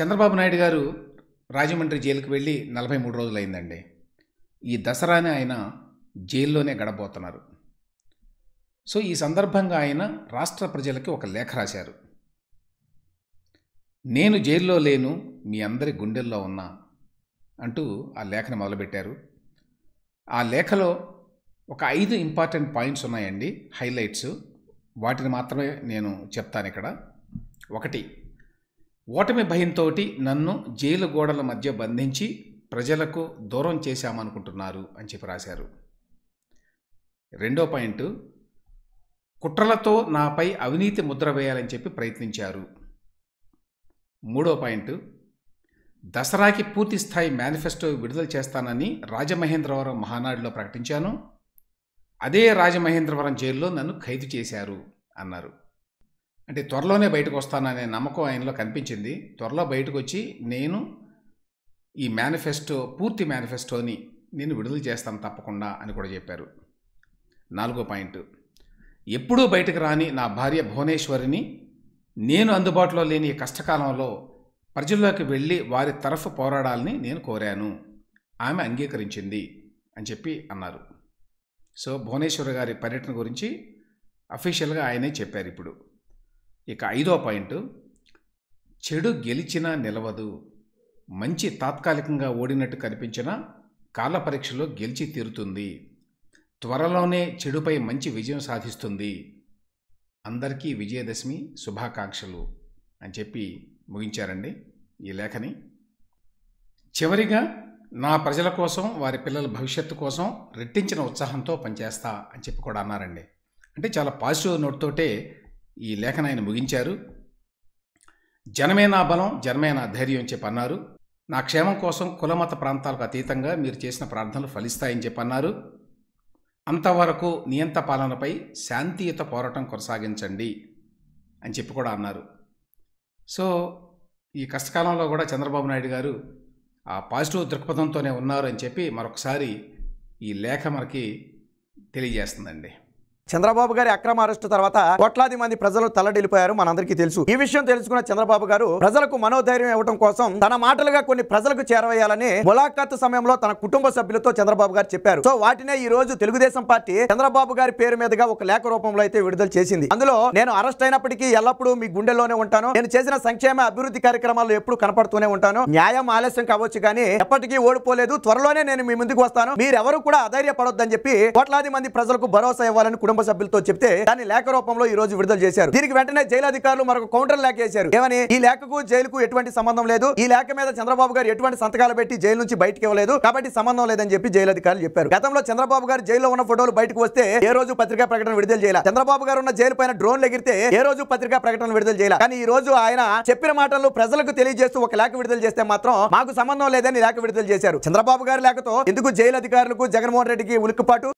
చంద్రబాబు నాయుడు గారు రాజమండ్రి జైలుకు వెళ్ళి నలభై మూడు రోజులైందండి ఈ దసరాని ఆయన జైల్లోనే గడబోతున్నారు సో ఈ సందర్భంగా ఆయన రాష్ట్ర ప్రజలకి ఒక లేఖ రాశారు నేను జైల్లో లేను మీ అందరి గుండెల్లో ఉన్నా అంటూ ఆ లేఖను మొదలుపెట్టారు ఆ లేఖలో ఒక ఐదు ఇంపార్టెంట్ పాయింట్స్ ఉన్నాయండి హైలైట్స్ వాటిని మాత్రమే నేను చెప్తాను ఇక్కడ ఒకటి ఓటమి భయంతో నన్ను జైలు గోడల మధ్య బంధించి ప్రజలకు దూరం చేశామనుకుంటున్నారు అని చెప్పి రాశారు రెండో పాయింట్ కుట్రలతో నాపై అవినీతి ముద్ర వేయాలని చెప్పి ప్రయత్నించారు మూడో పాయింట్ దసరాకి పూర్తి స్థాయి మేనిఫెస్టో విడుదల చేస్తానని రాజమహేంద్రవరం మహానాడులో ప్రకటించాను అదే రాజమహేంద్రవరం జైల్లో నన్ను ఖైదు చేశారు అన్నారు అంటే త్వరలోనే బయటకు వస్తాననే నమ్మకం ఆయనలో కనిపించింది త్వరలో బయటకు వచ్చి నేను ఈ మేనిఫెస్టో పూర్తి మేనిఫెస్టోని నేను విడుదల చేస్తాను తప్పకుండా అని కూడా చెప్పారు నాలుగో పాయింట్ ఎప్పుడూ బయటకు రాని నా భార్య భువనేశ్వరిని నేను అందుబాటులో లేని కష్టకాలంలో ప్రజల్లోకి వెళ్ళి వారి తరఫు పోరాడాలని నేను కోరాను ఆమె అంగీకరించింది అని చెప్పి అన్నారు సో భువనేశ్వర్ గారి పర్యటన గురించి అఫీషియల్గా ఆయనే చెప్పారు ఇప్పుడు ఇక ఐదో పాయింట్ చెడు గెలిచినా నిలవదు మంచి తాత్కాలికంగా ఓడినట్టు కనిపించిన కాల పరీక్షలో గెలిచి తీరుతుంది త్వరలోనే చెడుపై మంచి విజయం సాధిస్తుంది అందరికీ విజయదశమి శుభాకాంక్షలు అని చెప్పి ముగించారండి ఈ లేఖని చివరిగా నా ప్రజల కోసం వారి పిల్లల భవిష్యత్తు కోసం రెట్టించిన ఉత్సాహంతో పనిచేస్తా అని చెప్పి కూడా అన్నారండి అంటే చాలా పాజిటివ్ నోట్తోటే ఈ లేఖను ఆయన ముగించారు జనమే నా బలం జనమే నా ధైర్యం చెప్పన్నారు నా క్షేమం కోసం కులమత ప్రాంతాలకు అతీతంగా మీరు చేసిన ప్రార్థనలు ఫలిస్తాయని చెప్పన్నారు అంతవరకు నియంత పాలనపై శాంతియుత పోరాటం కొనసాగించండి అని చెప్పి కూడా అన్నారు సో ఈ కష్టకాలంలో కూడా చంద్రబాబు నాయుడు గారు ఆ పాజిటివ్ దృక్పథంతోనే ఉన్నారు అని చెప్పి మరొకసారి ఈ లేఖ మనకి తెలియజేస్తుందండి చంద్రబాబు గారి అక్రమ అరెస్టు తర్వాత కోట్లాది మంది ప్రజలు తలడిల్లిపోయారు మనందరికీ తెలుసు ఈ విషయం తెలుసుకున్న చంద్రబాబు గారు ప్రజలకు మనోధైర్యం ఇవ్వడం కోసం తన మాటలుగా కొన్ని ప్రజలకు చేరవేయాలని ములాఖాత్ సమయంలో తన కుటుంబ సభ్యులతో చంద్రబాబు గారు చెప్పారు సో వాటినే ఈ రోజు తెలుగుదేశం పార్టీ చంద్రబాబు గారి పేరు మీదుగా ఒక లేఖ రూపంలో అయితే విడుదల చేసింది అందులో నేను అరెస్ట్ అయినప్పటికీ ఎల్లప్పుడూ మీ గుండెలోనే ఉంటాను నేను చేసిన సంక్షేమ అభివృద్ధి కార్యక్రమాల్లో ఎప్పుడు కనపడుతూనే ఉంటాను న్యాయం ఆలస్యం కావచ్చు కానీ ఎప్పటికీ ఓడిపోలేదు త్వరలోనే నేను మీ ముందుకు వస్తాను మీరెవరు కూడా అధైర్యపడొద్దని చెప్పి కోట్లాది మంది ప్రజలకు భరోసా ఇవ్వాలని కుటుంబ కుటుంబ సభ్యులతో చెప్తే దాన్ని లేఖ రూపంలో ఈ రోజు విడుదల చేశారు దీనికి వెంటనే జైలు అధికారులు మరొక కౌంటర్ లేఖ వేశారు ఏమని ఈ లేఖకు జైలుకు ఎటువంటి సంబంధం లేదు ఈ లేఖ మీద చంద్రబాబు గారు ఎటువంటి సంతకాలు పెట్టి జైలు నుంచి బయటకు ఇవ్వలేదు కాబట్టి సంబంధం లేదని చెప్పి జైలు అధికారులు చెప్పారు గతంలో చంద్రబాబు గారు జైల్లో ఉన్న ఫోటోలు బయటకు వస్తే ఏ రోజు పత్రికా ప్రకటన విడుదల చేయాలి చంద్రబాబు గారు ఉన్న జైలు పైన డ్రోన్ ఎగిరితే ఏ రోజు పత్రికా ప్రకటన విడుదల చేయాలి కానీ ఈ రోజు ఆయన చెప్పిన మాటలు ప్రజలకు తెలియజేస్తూ ఒక లేఖ విడుదల చేస్తే మాత్రం మాకు సంబంధం లేదని లేఖ విడుదల చేశారు చంద్రబాబు గారి లేఖతో ఎందుకు జైలు అధికారులకు జగన్మోహన్ రెడ్డికి ఉలిక్కుపాటు